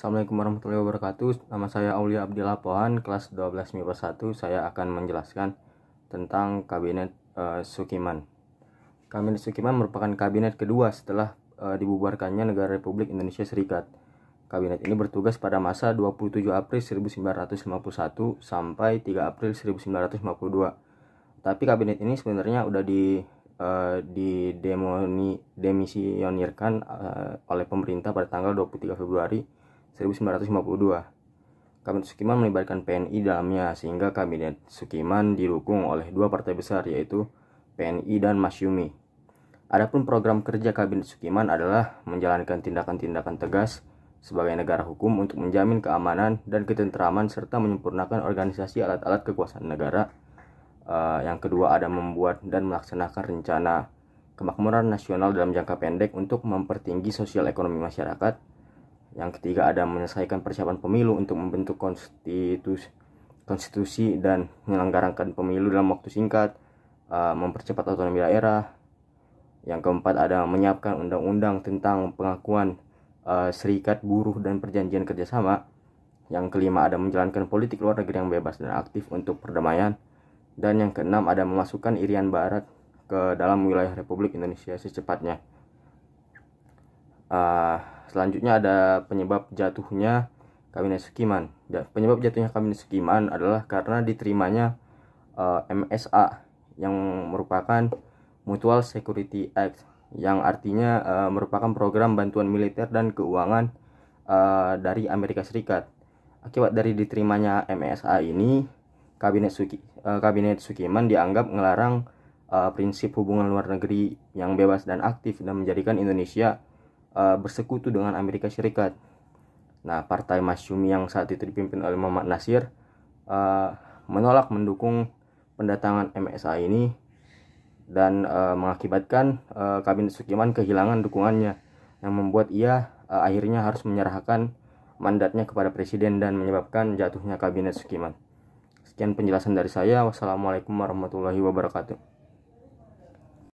Assalamualaikum warahmatullahi wabarakatuh. Nama saya Aulia Abdillah Pohan, kelas 12 MIPA 1. Saya akan menjelaskan tentang kabinet uh, Sukiman. Kabinet Sukiman merupakan kabinet kedua setelah uh, dibubarkannya negara Republik Indonesia Serikat. Kabinet ini bertugas pada masa 27 April 1951 sampai 3 April 1952. Tapi kabinet ini sebenarnya sudah di uh, demisionirkan uh, oleh pemerintah pada tanggal 23 Februari 1952. Kabinet Sukiman melibatkan PNI dalamnya sehingga Kabinet Sukiman didukung oleh dua partai besar yaitu PNI dan Masyumi. Adapun program kerja Kabinet Sukiman adalah menjalankan tindakan-tindakan tegas sebagai negara hukum untuk menjamin keamanan dan ketentraman serta menyempurnakan organisasi alat-alat kekuasaan negara. Eh, yang kedua ada membuat dan melaksanakan rencana kemakmuran nasional dalam jangka pendek untuk mempertinggi sosial ekonomi masyarakat yang ketiga ada menyelesaikan persiapan pemilu untuk membentuk konstitusi konstitusi dan menyelenggarakan pemilu dalam waktu singkat e, mempercepat otonomi daerah yang keempat ada menyiapkan undang-undang tentang pengakuan e, serikat buruh dan perjanjian kerjasama yang kelima ada menjalankan politik luar negeri yang bebas dan aktif untuk perdamaian dan yang keenam ada memasukkan Irian Barat ke dalam wilayah Republik Indonesia secepatnya Uh, selanjutnya ada penyebab jatuhnya kabinet Sukiman. Ya, penyebab jatuhnya kabinet Sukiman adalah karena diterimanya uh, eh, MSA yang merupakan Mutual Security Act yang artinya uh, merupakan program bantuan militer dan keuangan uh, dari Amerika Serikat. Akibat dari diterimanya MSA ini, kabinet Suki uh, kabinet Sukiman dianggap melarang uh, prinsip hubungan luar negeri yang bebas dan aktif dan menjadikan Indonesia uh, bersekutu dengan Amerika Serikat. Nah, Partai Masyumi yang saat itu dipimpin oleh Muhammad Nasir uh, menolak mendukung pendatangan MSA ini dan uh, mengakibatkan uh, Kabinet Sukiman kehilangan dukungannya yang membuat ia uh, akhirnya harus menyerahkan mandatnya kepada presiden dan menyebabkan jatuhnya Kabinet Sukiman. Sekian penjelasan dari saya. Wassalamualaikum warahmatullahi wabarakatuh.